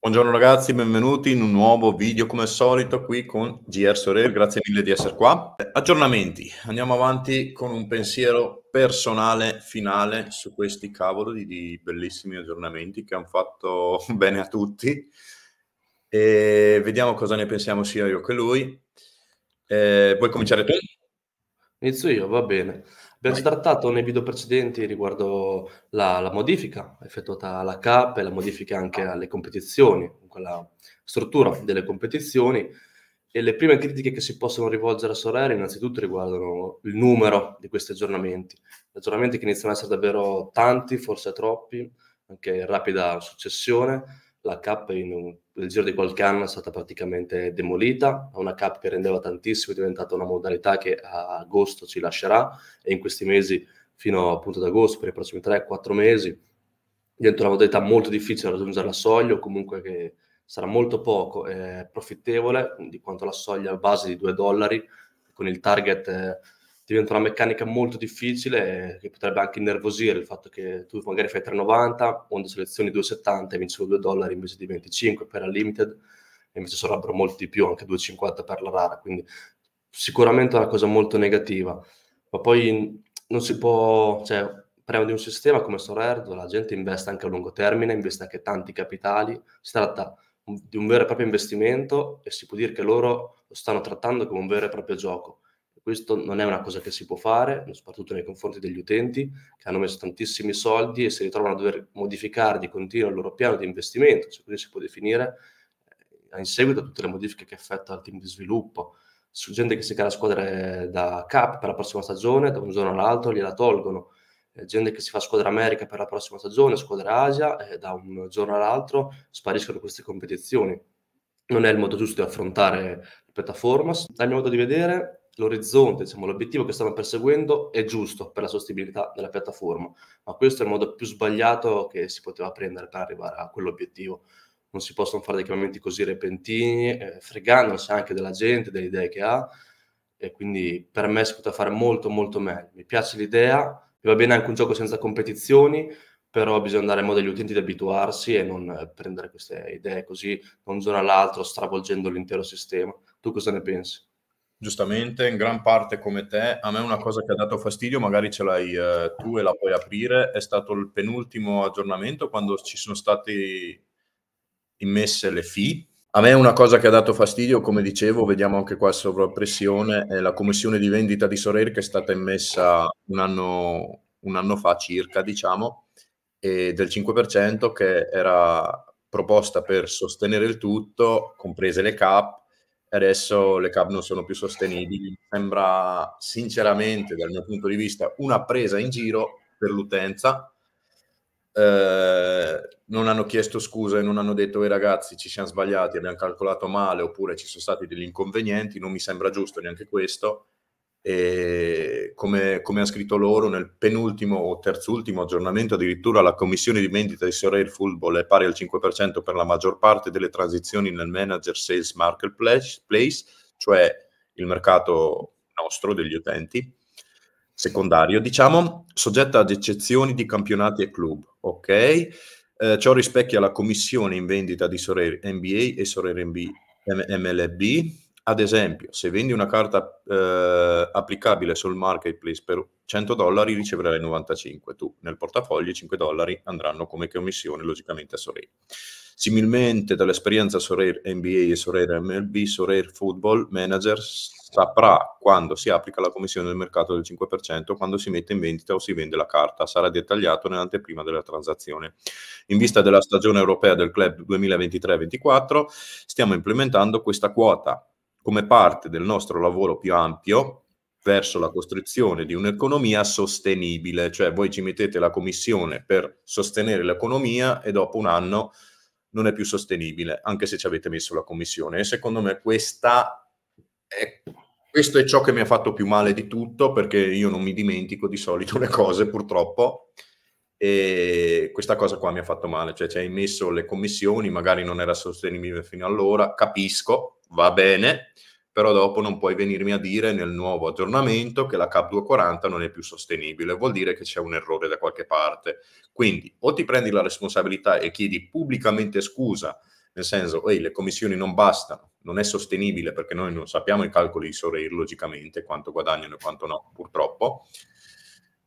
Buongiorno ragazzi, benvenuti in un nuovo video come al solito qui con GR Sorel, grazie mille di essere qua. Aggiornamenti, andiamo avanti con un pensiero personale finale su questi cavolo di, di bellissimi aggiornamenti che hanno fatto bene a tutti e vediamo cosa ne pensiamo sia io che lui. Eh, vuoi cominciare tu? Inizio io, va bene. Abbiamo già trattato nei video precedenti riguardo la, la, modifica effettuata alla CAP e la modifica anche alle competizioni, quella struttura delle competizioni. E le prime critiche che si possono rivolgere a Sorare innanzitutto riguardano il numero di questi aggiornamenti. Aggiornamenti che iniziano ad essere davvero tanti, forse troppi, anche in rapida successione. La CAP in nel giro di qualche anno è stata praticamente demolita, è una cap che rendeva tantissimo, è diventata una modalità che a agosto ci lascerà e in questi mesi, fino appunto ad agosto, per i prossimi 3-4 mesi, diventa una modalità molto difficile da raggiungere la soglia o comunque che sarà molto poco eh, profittevole di quanto la soglia base di 2 dollari con il target... Eh, diventa una meccanica molto difficile che potrebbe anche innervosire il fatto che tu magari fai 3,90, quando selezioni 2,70 e vinci 2 dollari invece di 25 per la limited, e invece sarebbero molti di più, anche 2,50 per la rara, quindi sicuramente è una cosa molto negativa, ma poi non si può, cioè parliamo di un sistema come Sorare dove la gente investe anche a lungo termine, investe anche tanti capitali, si tratta di un vero e proprio investimento e si può dire che loro lo stanno trattando come un vero e proprio gioco questo non è una cosa che si può fare, soprattutto nei confronti degli utenti che hanno messo tantissimi soldi e si ritrovano a dover modificare di continuo il loro piano di investimento, se cioè così si può definire, eh, in seguito a tutte le modifiche che effettua il team di sviluppo. Su gente che si crea la squadra eh, da cap per la prossima stagione, da un giorno all'altro gliela tolgono. Eh, gente che si fa squadra America per la prossima stagione, squadra Asia, e da un giorno all'altro spariscono queste competizioni. Non è il modo giusto di affrontare la piattaforma. Dal mio modo di vedere, l'orizzonte, diciamo, l'obiettivo che stanno perseguendo è giusto per la sostenibilità della piattaforma, ma questo è il modo più sbagliato che si poteva prendere per arrivare a quell'obiettivo. Non si possono fare dei cambiamenti così repentini, eh, fregandosi anche della gente, delle idee che ha, e quindi per me si poteva fare molto molto meglio. Mi piace l'idea, mi va bene anche un gioco senza competizioni, però bisogna andare in modo agli utenti di abituarsi e non eh, prendere queste idee così da un giorno all'altro stravolgendo l'intero sistema. Tu cosa ne pensi? giustamente, in gran parte come te, a me una cosa che ha dato fastidio, magari ce l'hai eh, tu e la puoi aprire, è stato il penultimo aggiornamento quando ci sono state immesse le fee. A me una cosa che ha dato fastidio, come dicevo, vediamo anche qua sovrappressione, è la commissione di vendita di Sorare che è stata immessa un anno, un anno fa circa, diciamo, e del 5% che era proposta per sostenere il tutto, comprese le cap, adesso le cab non sono più sostenibili. Sembra sinceramente, dal mio punto di vista, una presa in giro per l'utenza. Eh, non hanno chiesto scusa e non hanno detto ai ragazzi ci siamo sbagliati, abbiamo calcolato male oppure ci sono stati degli inconvenienti, non mi sembra giusto neanche questo e come, come ha scritto loro nel penultimo o terzultimo aggiornamento addirittura la commissione di vendita di Sorel Football è pari al 5% per la maggior parte delle transizioni nel manager sales marketplace, cioè il mercato nostro degli utenti secondario, diciamo, soggetta ad eccezioni di campionati e club, ok? Eh, ciò rispecchia la commissione in vendita di Sorel NBA e Sorel MLB ad esempio, se vendi una carta eh, applicabile sul marketplace per 100 dollari riceverai 95, tu nel portafoglio 5 dollari andranno come commissione logicamente a Sorare. Similmente dall'esperienza Sorare NBA e Sorare MLB, Sorare Football Manager saprà quando si applica la commissione del mercato del 5%, quando si mette in vendita o si vende la carta. Sarà dettagliato nell'anteprima della transazione. In vista della stagione europea del club 2023 2024 stiamo implementando questa quota come parte del nostro lavoro più ampio verso la costruzione di un'economia sostenibile, cioè voi ci mettete la commissione per sostenere l'economia e dopo un anno non è più sostenibile, anche se ci avete messo la commissione. E secondo me questa è, questo è ciò che mi ha fatto più male di tutto, perché io non mi dimentico di solito le cose, purtroppo, e questa cosa qua mi ha fatto male, cioè ci cioè, hai messo le commissioni, magari non era sostenibile fino allora, capisco, va bene, però dopo non puoi venirmi a dire nel nuovo aggiornamento che la CAP 240 non è più sostenibile, vuol dire che c'è un errore da qualche parte. Quindi o ti prendi la responsabilità e chiedi pubblicamente scusa, nel senso, ehi, le commissioni non bastano, non è sostenibile perché noi non sappiamo i calcoli di Soreir logicamente, quanto guadagnano e quanto no, purtroppo,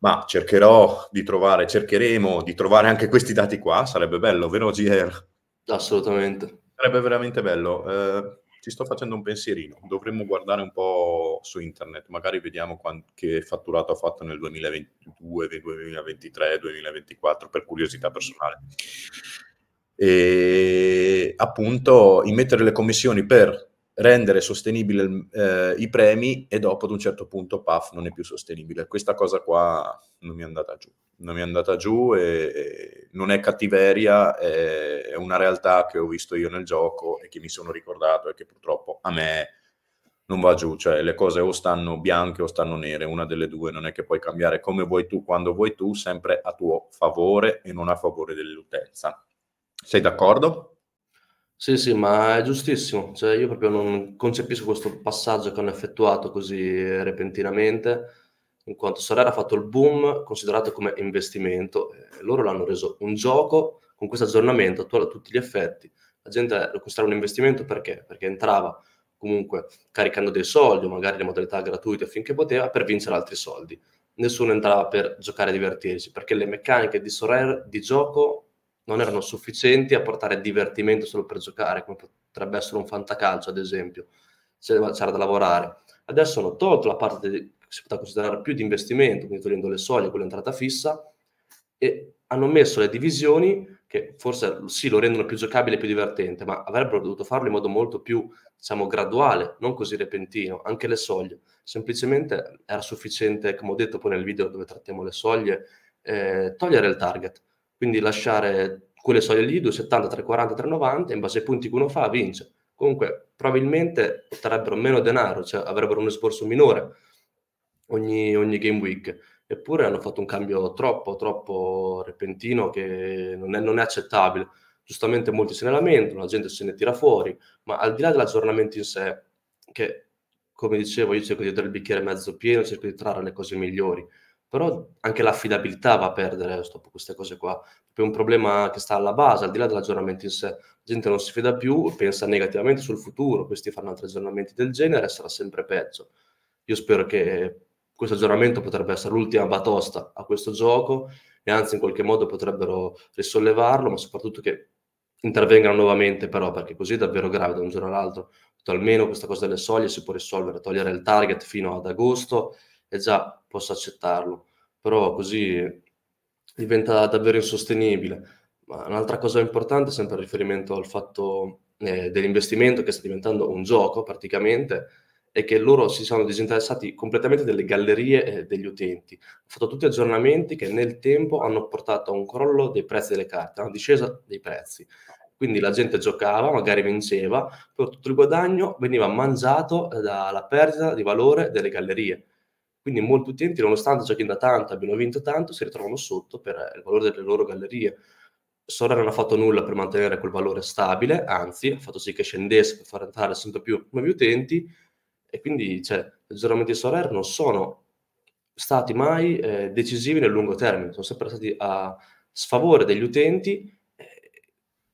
ma cercherò di trovare, cercheremo di trovare anche questi dati qua, sarebbe bello, vero GR? Assolutamente. Sarebbe veramente bello. Eh, ci sto facendo un pensierino, dovremmo guardare un po' su internet, magari vediamo che fatturato ha fatto nel 2022, 2023, 2024, per curiosità personale. E appunto immettere le commissioni per rendere sostenibile eh, i premi e dopo ad un certo punto, puff non è più sostenibile. Questa cosa qua non mi è andata giù. Non mi è andata giù e, e non è cattiveria, è, è una realtà che ho visto io nel gioco e che mi sono ricordato e che purtroppo a me non va giù, cioè le cose o stanno bianche o stanno nere, una delle due, non è che puoi cambiare come vuoi tu, quando vuoi tu, sempre a tuo favore e non a favore dell'utenza. Sei d'accordo? Sì, sì, ma è giustissimo. Cioè, io proprio non concepisco questo passaggio che hanno effettuato così repentinamente, in quanto Sorare ha fatto il boom considerato come investimento. loro l'hanno reso un gioco con questo aggiornamento attuale a tutti gli effetti. La gente lo considerava un investimento perché? Perché entrava comunque caricando dei soldi o magari le modalità gratuite finché poteva per vincere altri soldi. Nessuno entrava per giocare e divertirsi, perché le meccaniche di Sorare di gioco non erano sufficienti a portare divertimento solo per giocare, come potrebbe essere un fantacalcio, ad esempio, c'era da lavorare. Adesso hanno tolto la parte che si poteva considerare più di investimento, quindi togliendo le soglie con l'entrata fissa, e hanno messo le divisioni che forse sì lo rendono più giocabile e più divertente, ma avrebbero dovuto farlo in modo molto più, diciamo, graduale, non così repentino, anche le soglie. Semplicemente era sufficiente, come ho detto poi nel video dove trattiamo le soglie, eh, togliere il target quindi lasciare quelle soglie lì, 270, 340, 390, in base ai punti che uno fa, vince. Comunque, probabilmente otterrebbero meno denaro, cioè avrebbero un esborso minore ogni, ogni game week. Eppure hanno fatto un cambio troppo, troppo repentino che non è, non è accettabile. Giustamente molti se ne lamentano, la gente se ne tira fuori, ma al di là dell'aggiornamento in sé, che come dicevo, io cerco di dare il bicchiere mezzo pieno, cerco di trarre le cose migliori però anche l'affidabilità va a perdere dopo eh, queste cose qua. È un problema che sta alla base, al di là dell'aggiornamento in sé. La gente non si fida più, pensa negativamente sul futuro, questi fanno altri aggiornamenti del genere e sarà sempre peggio. Io spero che questo aggiornamento potrebbe essere l'ultima batosta a questo gioco e anzi in qualche modo potrebbero risollevarlo, ma soprattutto che intervengano nuovamente però, perché così è davvero grave da un giorno all'altro. Almeno questa cosa delle soglie si può risolvere, togliere il target fino ad agosto e già possa accettarlo, però così diventa davvero insostenibile. Ma un'altra cosa importante, sempre a riferimento al fatto eh, dell'investimento che sta diventando un gioco praticamente, è che loro si sono disinteressati completamente delle gallerie eh, degli utenti. Hanno fatto tutti aggiornamenti che nel tempo hanno portato a un crollo dei prezzi delle carte, a una discesa dei prezzi. Quindi la gente giocava, magari vinceva, però tutto il guadagno veniva mangiato dalla perdita di valore delle gallerie. Quindi molti utenti, nonostante giochi da tanto, abbiano vinto tanto, si ritrovano sotto per il valore delle loro gallerie. Sora non ha fatto nulla per mantenere quel valore stabile, anzi ha fatto sì che scendesse per far entrare sempre più nuovi utenti e quindi cioè, i ragionamenti di Sora non sono stati mai eh, decisivi nel lungo termine, sono sempre stati a sfavore degli utenti. Eh,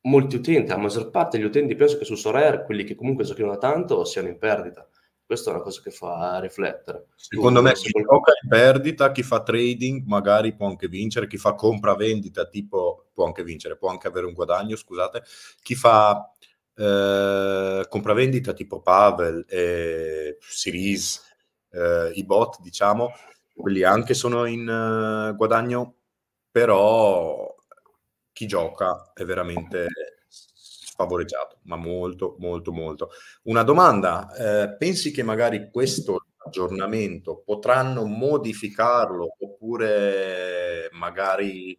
molti utenti, la maggior parte degli utenti, penso che su Sorare, quelli che comunque giochino da tanto, siano in perdita. Questa è una cosa che fa riflettere. Secondo me chi gioca in perdita, chi fa trading magari può anche vincere, chi fa compravendita tipo può anche vincere, può anche avere un guadagno, scusate. Chi fa eh, compravendita tipo Pavel, eh, Siris, eh, i bot, diciamo, quelli anche sono in eh, guadagno, però chi gioca è veramente sfavoreggiato, ma molto, molto, molto. Una domanda, eh, pensi che magari questo aggiornamento potranno modificarlo oppure magari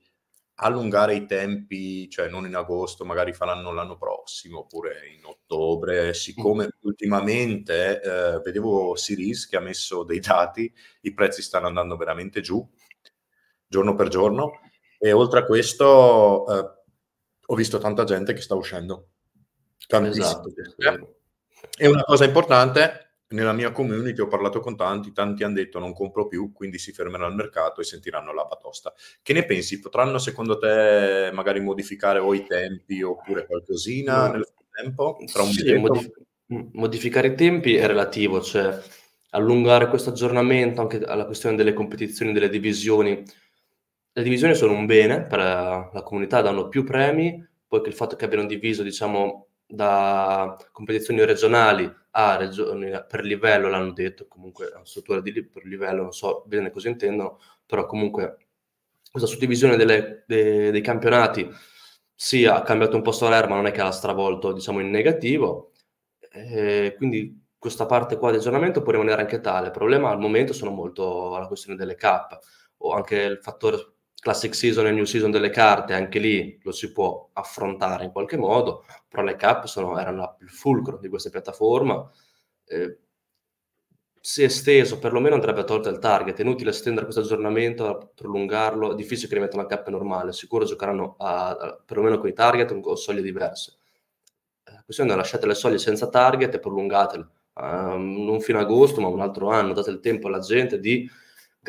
allungare i tempi, cioè non in agosto, magari faranno l'anno prossimo oppure in ottobre, siccome mm. ultimamente eh, vedevo Siris che ha messo dei dati, i prezzi stanno andando veramente giù, giorno per giorno, e oltre a questo eh, ho visto tanta gente che sta uscendo. Tantissimo. Esatto, eh, E una cosa importante, nella mia community ho parlato con tanti, tanti hanno detto non compro più, quindi si fermeranno al mercato e sentiranno la patosta. Che ne pensi? Potranno secondo te magari modificare o i tempi oppure qualcosina mm. nel frattempo? Tra un sì, modif- modificare i tempi è relativo, cioè allungare questo aggiornamento anche alla questione delle competizioni, delle divisioni le divisioni sono un bene per eh, la comunità, danno più premi, poi che il fatto che abbiano diviso, diciamo, da competizioni regionali a regioni per livello, l'hanno detto, comunque a struttura di per livello, non so bene cosa intendono, però comunque questa suddivisione delle, de, dei campionati sì, ha cambiato un po' Soler, ma non è che l'ha stravolto, diciamo, in negativo. E eh, quindi questa parte qua di aggiornamento può rimanere anche tale. Il problema al momento sono molto la questione delle cap o anche il fattore classic season e new season delle carte, anche lì lo si può affrontare in qualche modo, però le cap sono, erano il fulcro di questa piattaforma, eh, se esteso perlomeno andrebbe tolto il target, è inutile estendere questo aggiornamento, prolungarlo, è difficile che rimetta una cap normale, sicuro giocheranno a, a, perlomeno con i target o soglie diverse. Eh, la questione è lasciate le soglie senza target e prolungatele, um, non fino ad agosto ma un altro anno, date il tempo alla gente di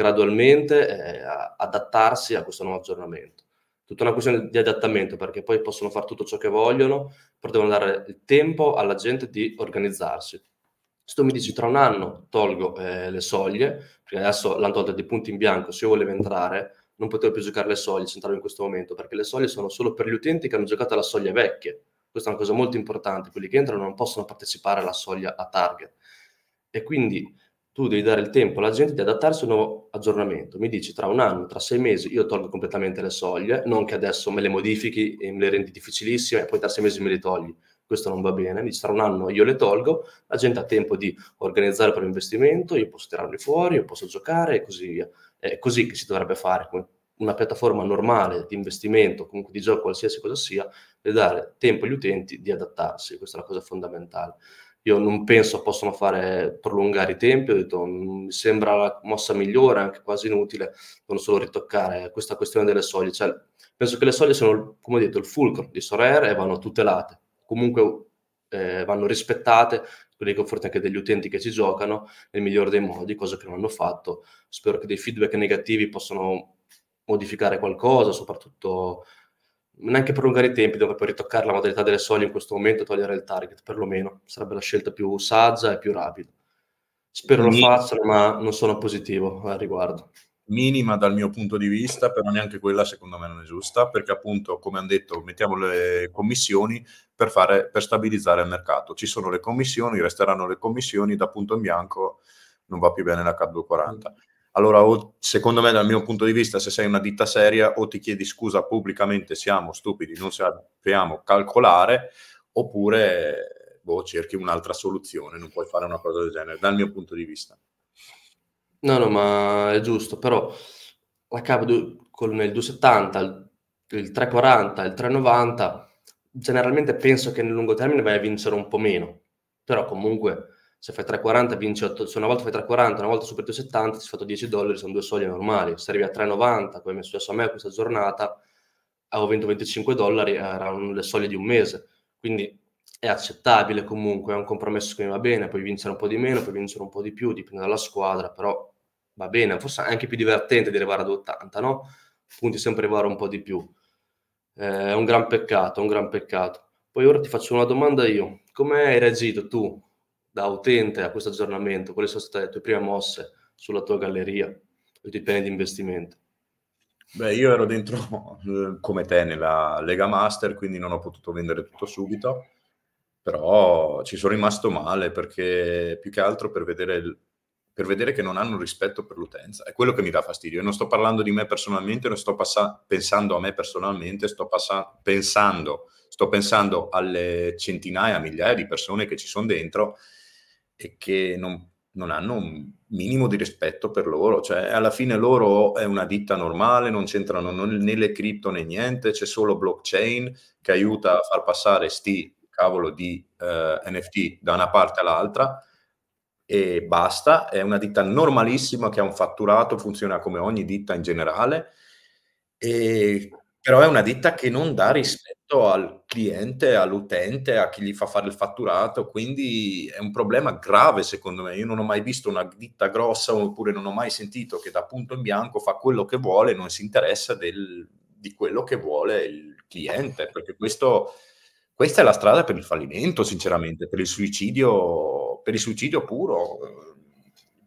gradualmente eh, adattarsi a questo nuovo aggiornamento. Tutta una questione di adattamento perché poi possono fare tutto ciò che vogliono, però devono dare il tempo alla gente di organizzarsi. Se tu mi dici tra un anno tolgo eh, le soglie, perché adesso l'hanno tolta dei punti in bianco, se io volevo entrare non potevo più giocare le soglie, c'entravo in questo momento, perché le soglie sono solo per gli utenti che hanno giocato alla soglia vecchia. Questa è una cosa molto importante, quelli che entrano non possono partecipare alla soglia a target. E quindi tu devi dare il tempo alla gente di adattarsi a un nuovo aggiornamento. Mi dici tra un anno, tra sei mesi, io tolgo completamente le soglie, non che adesso me le modifichi e me le rendi difficilissime e poi tra sei mesi me le togli. Questo non va bene. Mi dici tra un anno io le tolgo, la gente ha tempo di organizzare per l'investimento, io posso tirarli fuori, io posso giocare e così via. È così che si dovrebbe fare come una piattaforma normale di investimento, comunque di gioco, qualsiasi cosa sia, e dare tempo agli utenti di adattarsi. Questa è la cosa fondamentale io non penso possano fare prolungare i tempi, ho detto mm, mi sembra la mossa migliore, anche quasi inutile, non solo ritoccare questa questione delle soglie, cioè, penso che le soglie siano, come ho detto, il fulcro di Sorare e vanno tutelate, comunque eh, vanno rispettate nei confronti anche degli utenti che ci giocano nel migliore dei modi, cosa che non hanno fatto. Spero che dei feedback negativi possano modificare qualcosa, soprattutto neanche prolungare i tempi, dovrebbe ritoccare la modalità delle soglie in questo momento e togliere il target, perlomeno. Sarebbe la scelta più saggia e più rapida. Spero Min- lo facciano, ma non sono positivo al riguardo. Minima dal mio punto di vista, però neanche quella secondo me non è giusta, perché appunto, come hanno detto, mettiamo le commissioni per, fare, per stabilizzare il mercato. Ci sono le commissioni, resteranno le commissioni, da punto in bianco non va più bene la CAD 240 allora o, secondo me dal mio punto di vista se sei una ditta seria o ti chiedi scusa pubblicamente siamo stupidi, non sappiamo calcolare, oppure boh, cerchi un'altra soluzione, non puoi fare una cosa del genere dal mio punto di vista. No, no, ma è giusto, però la cap con il 270, il 340, il 390, generalmente penso che nel lungo termine vai a vincere un po' meno, però comunque se fai 3,40 vinci 8, se una volta fai 3,40, una volta superi 70, ti hai fatto 10 dollari, sono due soglie normali, se arrivi a 3,90, come è successo a me questa giornata, avevo vinto 25 dollari, erano le soglie di un mese, quindi è accettabile comunque, è un compromesso che mi va bene, puoi vincere un po' di meno, puoi vincere un po' di più, dipende dalla squadra, però va bene, forse è anche più divertente di arrivare ad 80, no? Punti sempre arrivare un po' di più. Eh, è un gran peccato, è un gran peccato. Poi ora ti faccio una domanda io. Come hai reagito tu da utente a questo aggiornamento? Quali sono state le tue prime mosse sulla tua galleria, sui tuoi piani di investimento? Beh, io ero dentro eh, come te nella Lega Master, quindi non ho potuto vendere tutto subito, però ci sono rimasto male perché più che altro per vedere, il, per vedere che non hanno rispetto per l'utenza. È quello che mi dà fastidio. E non sto parlando di me personalmente, non sto passa- pensando a me personalmente, sto passa- pensando, sto pensando alle centinaia, migliaia di persone che ci sono dentro e che non, non hanno un minimo di rispetto per loro, cioè alla fine loro è una ditta normale, non c'entrano né le cripto né niente, c'è solo blockchain che aiuta a far passare sti cavolo di eh, NFT da una parte all'altra e basta, è una ditta normalissima che ha un fatturato, funziona come ogni ditta in generale e però è una ditta che non dà rispetto al cliente, all'utente, a chi gli fa fare il fatturato, quindi è un problema grave secondo me. Io non ho mai visto una ditta grossa oppure non ho mai sentito che da punto in bianco fa quello che vuole, non si interessa del, di quello che vuole il cliente, perché questo, questa è la strada per il fallimento, sinceramente, per il suicidio, per il suicidio puro.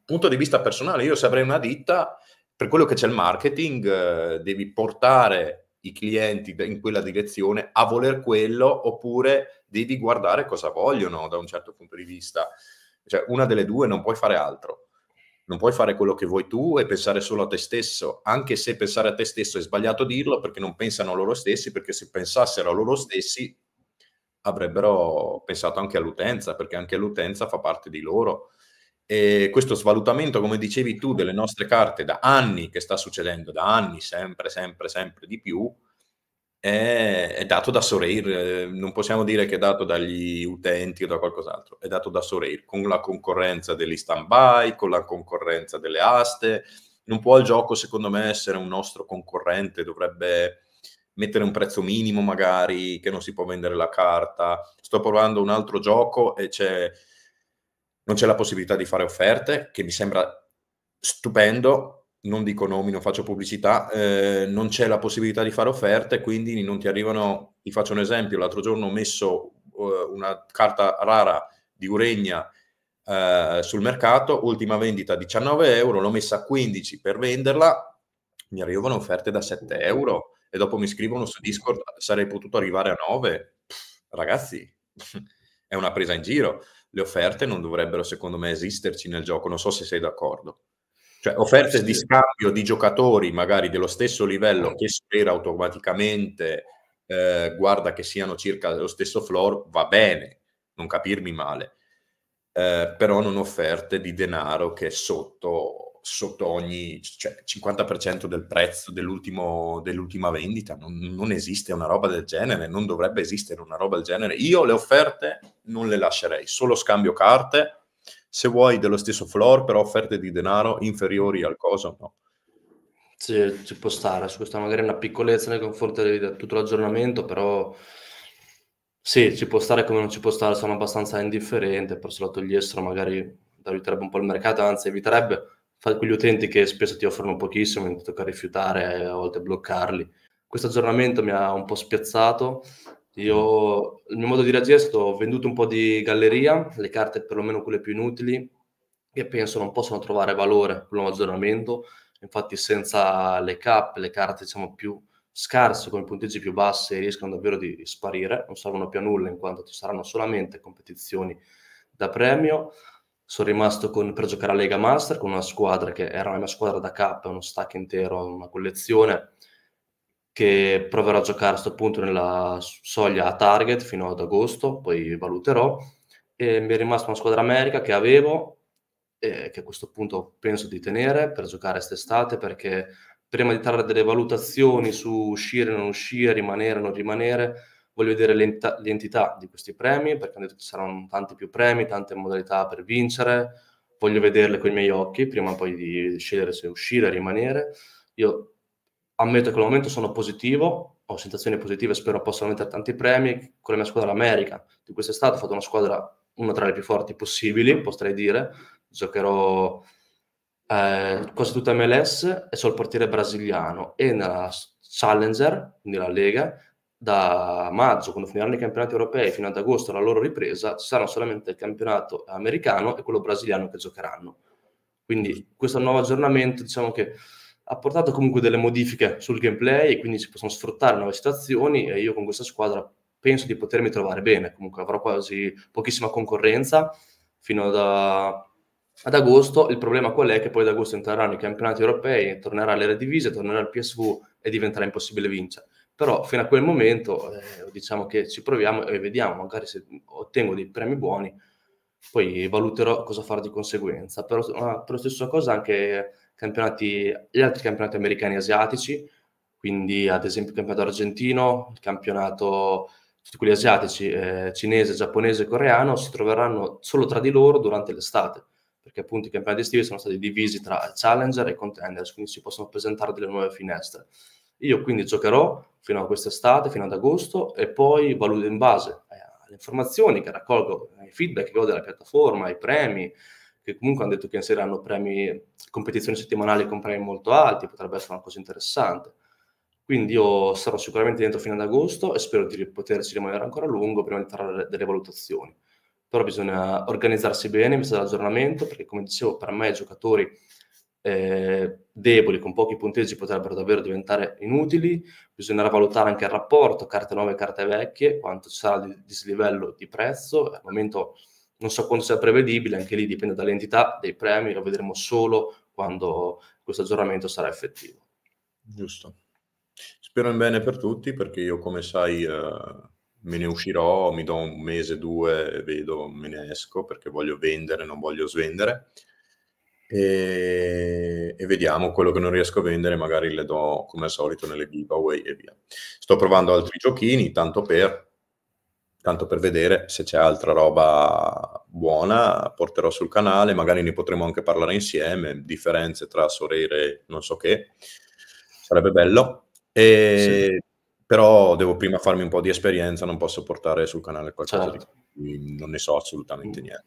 Punto di vista personale, io se avrei una ditta, per quello che c'è il marketing, eh, devi portare i clienti in quella direzione a voler quello oppure devi guardare cosa vogliono da un certo punto di vista. Cioè, una delle due non puoi fare altro. Non puoi fare quello che vuoi tu e pensare solo a te stesso, anche se pensare a te stesso è sbagliato dirlo perché non pensano a loro stessi, perché se pensassero a loro stessi avrebbero pensato anche all'utenza, perché anche l'utenza fa parte di loro. E questo svalutamento, come dicevi tu, delle nostre carte da anni che sta succedendo, da anni sempre, sempre, sempre di più, è, è dato da Soreir, eh, non possiamo dire che è dato dagli utenti o da qualcos'altro, è dato da Soreir, con la concorrenza degli stand-by, con la concorrenza delle aste, non può il gioco secondo me essere un nostro concorrente, dovrebbe mettere un prezzo minimo magari, che non si può vendere la carta. Sto provando un altro gioco e c'è non c'è la possibilità di fare offerte, che mi sembra stupendo, non dico nomi, non faccio pubblicità, eh, non c'è la possibilità di fare offerte, quindi non ti arrivano, ti faccio un esempio, l'altro giorno ho messo eh, una carta rara di Uregna eh, sul mercato, ultima vendita 19 euro, l'ho messa a 15 per venderla, mi arrivano offerte da 7 euro e dopo mi scrivono su Discord sarei potuto arrivare a 9. Pff, ragazzi, è una presa in giro le offerte non dovrebbero, secondo me, esisterci nel gioco. Non so se sei d'accordo. Cioè, offerte sì. di scambio di giocatori, magari dello stesso livello, che spera automaticamente, eh, guarda che siano circa lo stesso floor, va bene, non capirmi male. Eh, però non offerte di denaro che è sotto sotto ogni, cioè 50% del prezzo dell'ultima vendita, non, non, esiste una roba del genere, non dovrebbe esistere una roba del genere. Io le offerte non le lascerei, solo scambio carte, se vuoi dello stesso floor, però offerte di denaro inferiori al coso, no. Sì, ci può stare, su questa magari è una piccolezza nei confronti di tutto l'aggiornamento, però... Sì, ci può stare come non ci può stare, sono abbastanza indifferente, però se lo togliessero magari aiuterebbe un po' il mercato, anzi eviterebbe fa quegli utenti che spesso ti offrono pochissimo, mi tocca rifiutare, eh, a volte bloccarli. Questo aggiornamento mi ha un po' spiazzato. Io, il mio modo di reagire è stato ho venduto un po' di galleria, le carte perlomeno quelle più inutili, che penso non possono trovare valore con nuovo aggiornamento. Infatti, senza le cap, le carte diciamo più scarse, con i punteggi più bassi, riescono davvero di sparire, non servono più a nulla in quanto ci saranno solamente competizioni da premio sono rimasto con, per giocare a Lega Master con una squadra che era la mia squadra da K, uno stack intero, una collezione che proverò a giocare a questo punto nella soglia a target fino ad agosto, poi valuterò. E mi è rimasta una squadra America che avevo e che a questo punto penso di tenere per giocare quest'estate perché prima di trarre delle valutazioni su uscire, non uscire, rimanere, non rimanere, voglio vedere l'entità, di questi premi, perché hanno detto che ci saranno tanti più premi, tante modalità per vincere, voglio vederle con i miei occhi prima poi di scegliere se uscire, o rimanere. Io ammetto che al momento sono positivo, ho sensazioni positive, spero possano mettere tanti premi. Con la mia squadra l'America di quest'estate ho fatto una squadra, una tra le più forti possibili, potrei dire. Giocherò eh, quasi tutta MLS e sono il portiere brasiliano e nella Challenger, quindi la Lega, da maggio, quando finiranno i campionati europei, fino ad agosto, la loro ripresa, ci saranno solamente il campionato americano e quello brasiliano che giocheranno. Quindi mm. questo nuovo aggiornamento diciamo che ha portato comunque delle modifiche sul gameplay e quindi si possono sfruttare nuove situazioni e io con questa squadra penso di potermi trovare bene, comunque avrò quasi pochissima concorrenza fino ad, ad agosto. Il problema qual è? Che poi ad agosto entreranno i campionati europei, tornerà l'era divisa, tornerà il PSV e diventerà impossibile vincere però fino a quel momento eh, diciamo che ci proviamo e vediamo, magari se ottengo dei premi buoni, poi valuterò cosa fare di conseguenza. Però, per la stessa cosa anche gli altri campionati americani e asiatici, quindi ad esempio il campionato argentino, il campionato tutti quelli asiatici, eh, cinese, giapponese e coreano, si troveranno solo tra di loro durante l'estate, perché appunto i campionati estivi sono stati divisi tra challenger e contenders, quindi si possono presentare delle nuove finestre. Io quindi giocherò fino a quest'estate, fino ad agosto e poi valuto in base eh, alle informazioni che raccolgo, ai eh, feedback che ho della piattaforma, ai premi, che comunque hanno detto che inseriranno premi, competizioni settimanali con premi molto alti, potrebbe essere una cosa interessante. Quindi io sarò sicuramente dentro fino ad agosto e spero di potersi rimanere ancora a lungo prima di entrare delle valutazioni. Però bisogna organizzarsi bene in vista dell'aggiornamento, perché come dicevo, per me i giocatori eh, deboli con pochi punteggi potrebbero davvero diventare inutili, bisognerà valutare anche il rapporto carte nuove e carte vecchie, quanto ci sarà di dislivello di prezzo, al momento non so quanto sia prevedibile, anche lì dipende dall'entità dei premi, lo vedremo solo quando questo aggiornamento sarà effettivo. Giusto. Spero in bene per tutti perché io come sai eh, me ne uscirò, mi do un mese, due, vedo, me ne esco perché voglio vendere, non voglio svendere e, e, vediamo quello che non riesco a vendere, magari le do come al solito nelle giveaway e via. Sto provando altri giochini, tanto per, tanto per vedere se c'è altra roba buona, porterò sul canale, magari ne potremo anche parlare insieme, differenze tra sorere e non so che, sarebbe bello. E... Sì però devo prima farmi un po' di esperienza, non posso portare sul canale qualcosa certo. di cui non ne so assolutamente mm. niente.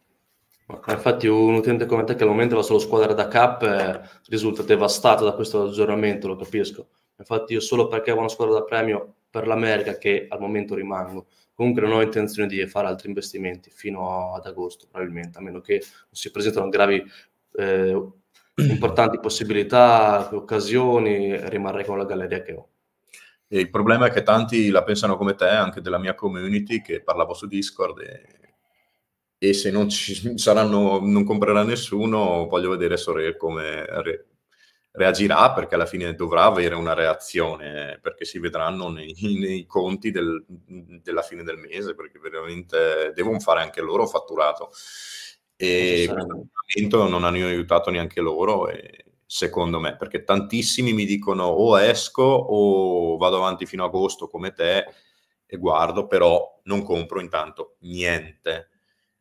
Infatti un utente come te che al momento la sua squadra da cap eh, risulta devastato da questo aggiornamento, lo capisco. Infatti io solo perché ho una squadra da premio per l'America che al momento rimango. Comunque non ho intenzione di fare altri investimenti fino ad agosto probabilmente, a meno che non si presentano gravi eh, importanti possibilità, occasioni, rimarrei con la galleria che ho. E il problema è che tanti la pensano come te, anche della mia community, che parlavo su Discord e e se non ci saranno, non comprerà nessuno, voglio vedere Sorel come re, reagirà, perché alla fine dovrà avere una reazione, perché si vedranno nei, nei conti del, della fine del mese, perché veramente devono fare anche loro fatturato. E questo non hanno aiutato neanche loro. E, secondo me, perché tantissimi mi dicono o esco o vado avanti fino a agosto come te e guardo, però non compro intanto niente.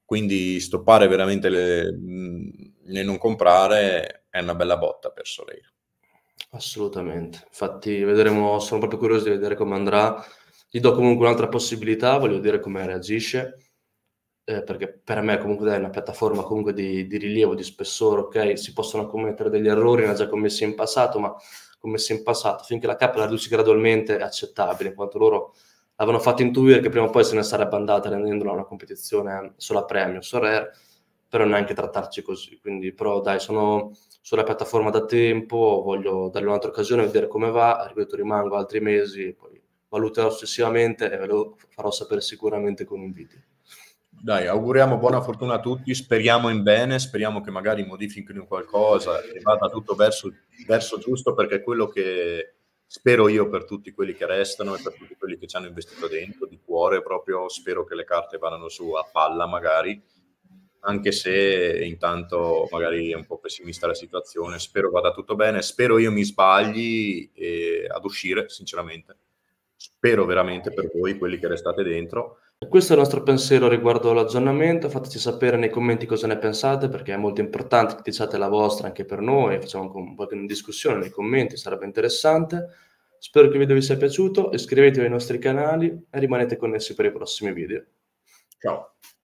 Quindi stoppare veramente le, nel non comprare è una bella botta per Soleil. Assolutamente, infatti vedremo, sono proprio curioso di vedere come andrà. Gli do comunque un'altra possibilità, voglio vedere come reagisce, eh, perché per me comunque è una piattaforma comunque di, di, rilievo, di spessore, ok? Si possono commettere degli errori, ne ha già commessi in passato, ma commessi in passato, finché la K la riduci gradualmente è accettabile, in quanto loro avevano fatto intuire che prima o poi se ne sarebbe andata rendendola una competizione solo a premium, solo rare, però neanche trattarci così. Quindi, però dai, sono sulla piattaforma da tempo, voglio darle un'altra occasione, vedere come va, ripeto, rimango altri mesi poi valuterò successivamente e ve lo farò sapere sicuramente con un video. Dai, auguriamo buona fortuna a tutti, speriamo in bene, speriamo che magari modifichino qualcosa e vada tutto verso, verso giusto perché è quello che spero io per tutti quelli che restano e per tutti quelli che ci hanno investito dentro di cuore proprio spero che le carte vadano su a palla magari anche se intanto magari è un po' pessimista la situazione spero vada tutto bene spero io mi sbagli eh, ad uscire sinceramente spero veramente per voi quelli che restate dentro questo è il nostro pensiero riguardo l'aggiornamento, fateci sapere nei commenti cosa ne pensate perché è molto importante che diciate la vostra anche per noi, facciamo un po' di discussione nei commenti, sarebbe interessante. Spero che il video vi sia piaciuto, iscrivetevi ai nostri canali e rimanete connessi per i prossimi video. Ciao!